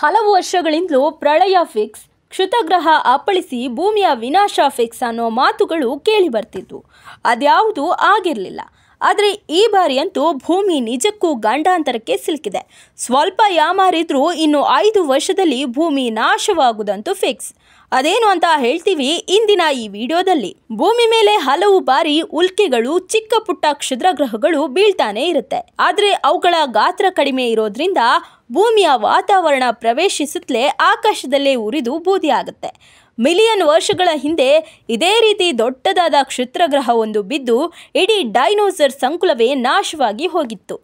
ಹಲವು ವರ್ಷಗಳಿಂದಲೂ ಪ್ರಳಯ ಫಿಕ್ಸ್ ಕ್ಷುತಗ್ರಹ ಅಪ್ಪಳಿಸಿ ಭೂಮಿಯ ವಿನಾಶ ಫಿಕ್ಸ್ ಅನ್ನೋ ಮಾತುಗಳು ಕೇಳಿ ಬರ್ತಿದ್ವು ಅದ್ಯಾವುದೂ ಆಗಿರಲಿಲ್ಲ ಆದರೆ ಈ ಬಾರಿಯಂತೂ ಭೂಮಿ ನಿಜಕ್ಕೂ ಗಂಡಾಂತರಕ್ಕೆ ಸಿಲುಕಿದೆ ಸ್ವಲ್ಪ ಯಾಮಾರಿದ್ರೂ ಇನ್ನು ಐದು ವರ್ಷದಲ್ಲಿ ಭೂಮಿ ನಾಶವಾಗುವುದಂತೂ ಫಿಕ್ಸ್ ಅದೇನು ಅಂತ ಹೇಳ್ತೀವಿ ಇಂದಿನ ಈ ವಿಡಿಯೋದಲ್ಲಿ ಭೂಮಿ ಮೇಲೆ ಹಲವು ಬಾರಿ ಉಲ್ಕೆಗಳು ಚಿಕ್ಕ ಪುಟ್ಟ ಕ್ಷುದ್ರಗ್ರಹಗಳು ಬೀಳ್ತಾನೆ ಇರುತ್ತೆ ಆದರೆ ಅವುಗಳ ಗಾತ್ರ ಕಡಿಮೆ ಇರೋದ್ರಿಂದ ಭೂಮಿಯ ವಾತಾವರಣ ಪ್ರವೇಶಿಸುತ್ತಲೇ ಆಕಾಶದಲ್ಲೇ ಉರಿದು ಆಗುತ್ತೆ ಮಿಲಿಯನ್ ವರ್ಷಗಳ ಹಿಂದೆ ಇದೇ ರೀತಿ ದೊಡ್ಡದಾದ ಒಂದು ಬಿದ್ದು ಇಡೀ ಡೈನೋಸರ್ ಸಂಕುಲವೇ ನಾಶವಾಗಿ ಹೋಗಿತ್ತು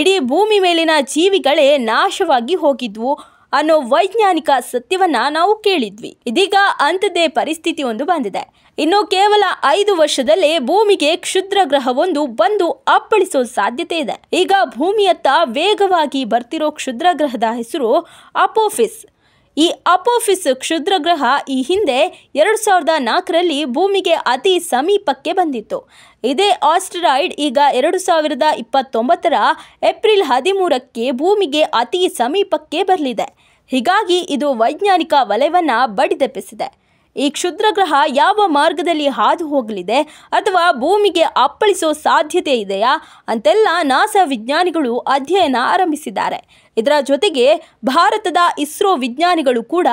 ಇಡೀ ಭೂಮಿ ಮೇಲಿನ ಜೀವಿಗಳೇ ನಾಶವಾಗಿ ಹೋಗಿದ್ವು ಅನ್ನೋ ವೈಜ್ಞಾನಿಕ ಸತ್ಯವನ್ನ ನಾವು ಕೇಳಿದ್ವಿ ಇದೀಗ ಅಂಥದ್ದೇ ಪರಿಸ್ಥಿತಿ ಒಂದು ಬಂದಿದೆ ಇನ್ನು ಕೇವಲ ಐದು ವರ್ಷದಲ್ಲೇ ಭೂಮಿಗೆ ಕ್ಷುದ್ರ ಗ್ರಹವೊಂದು ಬಂದು ಅಪ್ಪಳಿಸೋ ಸಾಧ್ಯತೆ ಇದೆ ಈಗ ಭೂಮಿಯತ್ತ ವೇಗವಾಗಿ ಬರ್ತಿರೋ ಕ್ಷುದ್ರ ಗ್ರಹದ ಹೆಸರು ಅಪೋಫಿಸ್ ಈ ಅಪೋಫಿಸ್ ಕ್ಷುದ್ರ ಗ್ರಹ ಈ ಹಿಂದೆ ಎರಡು ಸಾವಿರದ ನಾಲ್ಕರಲ್ಲಿ ಭೂಮಿಗೆ ಅತಿ ಸಮೀಪಕ್ಕೆ ಬಂದಿತ್ತು ಇದೇ ಆಸ್ಟ್ರಾಯ್ಡ್ ಈಗ ಎರಡು ಸಾವಿರದ ಇಪ್ಪತ್ತೊಂಬತ್ತರ ಏಪ್ರಿಲ್ ಹದಿಮೂರಕ್ಕೆ ಭೂಮಿಗೆ ಅತಿ ಸಮೀಪಕ್ಕೆ ಬರಲಿದೆ ಹೀಗಾಗಿ ಇದು ವೈಜ್ಞಾನಿಕ ವಲಯವನ್ನು ಬಡಿದೆಪ್ಪಿಸಿದೆ ಈ ಕ್ಷುದ್ರಗ್ರಹ ಯಾವ ಮಾರ್ಗದಲ್ಲಿ ಹಾದು ಹೋಗಲಿದೆ ಅಥವಾ ಭೂಮಿಗೆ ಅಪ್ಪಳಿಸೋ ಸಾಧ್ಯತೆ ಇದೆಯಾ ಅಂತೆಲ್ಲ ನಾಸಾ ವಿಜ್ಞಾನಿಗಳು ಅಧ್ಯಯನ ಆರಂಭಿಸಿದ್ದಾರೆ ಇದರ ಜೊತೆಗೆ ಭಾರತದ ಇಸ್ರೋ ವಿಜ್ಞಾನಿಗಳು ಕೂಡ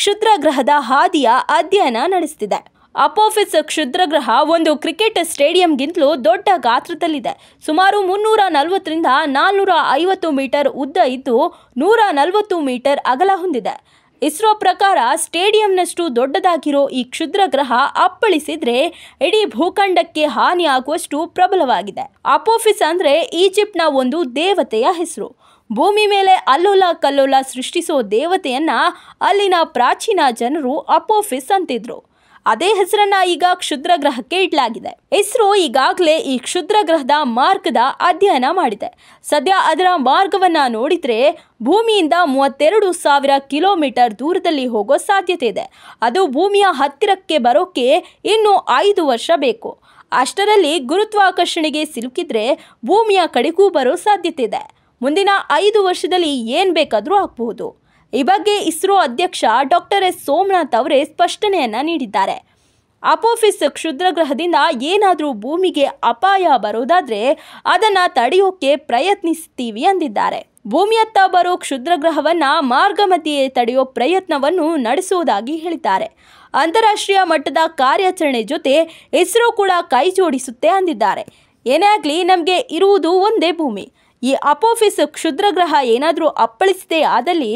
ಕ್ಷುದ್ರಗ್ರಹದ ಹಾದಿಯ ಅಧ್ಯಯನ ನಡೆಸ್ತಿದೆ ಅಪೋಫಿಸ್ ಕ್ಷುದ್ರಗ್ರಹ ಒಂದು ಕ್ರಿಕೆಟ್ ಸ್ಟೇಡಿಯಂಗಿಂತಲೂ ದೊಡ್ಡ ಗಾತ್ರದಲ್ಲಿದೆ ಸುಮಾರು ಮುನ್ನೂರ ನಲವತ್ತರಿಂದ ನಾನ್ನೂರ ಐವತ್ತು ಮೀಟರ್ ಉದ್ದ ಇದ್ದು ನೂರ ನಲವತ್ತು ಮೀಟರ್ ಅಗಲ ಹೊಂದಿದೆ ಇಸ್ರೋ ಪ್ರಕಾರ ಸ್ಟೇಡಿಯಂನಷ್ಟು ದೊಡ್ಡದಾಗಿರೋ ಈ ಕ್ಷುದ್ರ ಗ್ರಹ ಅಪ್ಪಳಿಸಿದ್ರೆ ಇಡೀ ಭೂಖಂಡಕ್ಕೆ ಹಾನಿಯಾಗುವಷ್ಟು ಪ್ರಬಲವಾಗಿದೆ ಅಪೋಫಿಸ್ ಅಂದರೆ ಈಜಿಪ್ಟ್ನ ಒಂದು ದೇವತೆಯ ಹೆಸರು ಭೂಮಿ ಮೇಲೆ ಅಲ್ಲೋಲ ಕಲ್ಲೋಲ ಸೃಷ್ಟಿಸೋ ದೇವತೆಯನ್ನ ಅಲ್ಲಿನ ಪ್ರಾಚೀನ ಜನರು ಅಪೋಫಿಸ್ ಅಂತಿದ್ರು ಅದೇ ಹೆಸರನ್ನ ಈಗ ಕ್ಷುದ್ರ ಗ್ರಹಕ್ಕೆ ಇಡಲಾಗಿದೆ ಇಸ್ರೋ ಈಗಾಗಲೇ ಈ ಕ್ಷುದ್ರ ಗ್ರಹದ ಮಾರ್ಗದ ಅಧ್ಯಯನ ಮಾಡಿದೆ ಸದ್ಯ ಅದರ ಮಾರ್ಗವನ್ನ ನೋಡಿದ್ರೆ ಭೂಮಿಯಿಂದ ಮೂವತ್ತೆರಡು ಸಾವಿರ ಕಿಲೋಮೀಟರ್ ದೂರದಲ್ಲಿ ಹೋಗೋ ಸಾಧ್ಯತೆ ಇದೆ ಅದು ಭೂಮಿಯ ಹತ್ತಿರಕ್ಕೆ ಬರೋಕ್ಕೆ ಇನ್ನೂ ಐದು ವರ್ಷ ಬೇಕು ಅಷ್ಟರಲ್ಲಿ ಗುರುತ್ವಾಕರ್ಷಣೆಗೆ ಸಿಲುಕಿದ್ರೆ ಭೂಮಿಯ ಕಡೆಗೂ ಬರೋ ಸಾಧ್ಯತೆ ಇದೆ ಮುಂದಿನ ಐದು ವರ್ಷದಲ್ಲಿ ಏನು ಬೇಕಾದರೂ ಆಗಬಹುದು ಈ ಬಗ್ಗೆ ಇಸ್ರೋ ಅಧ್ಯಕ್ಷ ಡಾಕ್ಟರ್ ಎಸ್ ಸೋಮನಾಥ್ ಅವರೇ ಸ್ಪಷ್ಟನೆಯನ್ನು ನೀಡಿದ್ದಾರೆ ಅಪೋಫಿಸ್ ಕ್ಷುದ್ರಗ್ರಹದಿಂದ ಏನಾದರೂ ಭೂಮಿಗೆ ಅಪಾಯ ಬರೋದಾದರೆ ಅದನ್ನು ತಡೆಯೋಕ್ಕೆ ಪ್ರಯತ್ನಿಸ್ತೀವಿ ಅಂದಿದ್ದಾರೆ ಭೂಮಿಯತ್ತ ಬರೋ ಕ್ಷುದ್ರಗ್ರಹವನ್ನು ಮಾರ್ಗಮತಿಯೇ ತಡೆಯೋ ಪ್ರಯತ್ನವನ್ನು ನಡೆಸುವುದಾಗಿ ಹೇಳಿದ್ದಾರೆ ಅಂತಾರಾಷ್ಟ್ರೀಯ ಮಟ್ಟದ ಕಾರ್ಯಾಚರಣೆ ಜೊತೆ ಇಸ್ರೋ ಕೂಡ ಕೈ ಜೋಡಿಸುತ್ತೆ ಅಂದಿದ್ದಾರೆ ಏನೇ ಆಗಲಿ ನಮಗೆ ಇರುವುದು ಒಂದೇ ಭೂಮಿ ಈ ಅಪೋಫಿಸ್ ಕ್ಷುದ್ರಗ್ರಹ ಏನಾದರೂ ಅಪ್ಪಳಿಸಿದೆ ಆದಲ್ಲಿ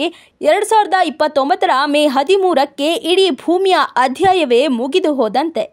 ಎರಡು ಸಾವಿರದ ಇಪ್ಪತ್ತೊಂಬತ್ತರ ಮೇ ಹದಿಮೂರಕ್ಕೆ ಇಡೀ ಭೂಮಿಯ ಅಧ್ಯಾಯವೇ ಮುಗಿದು ಹೋದಂತೆ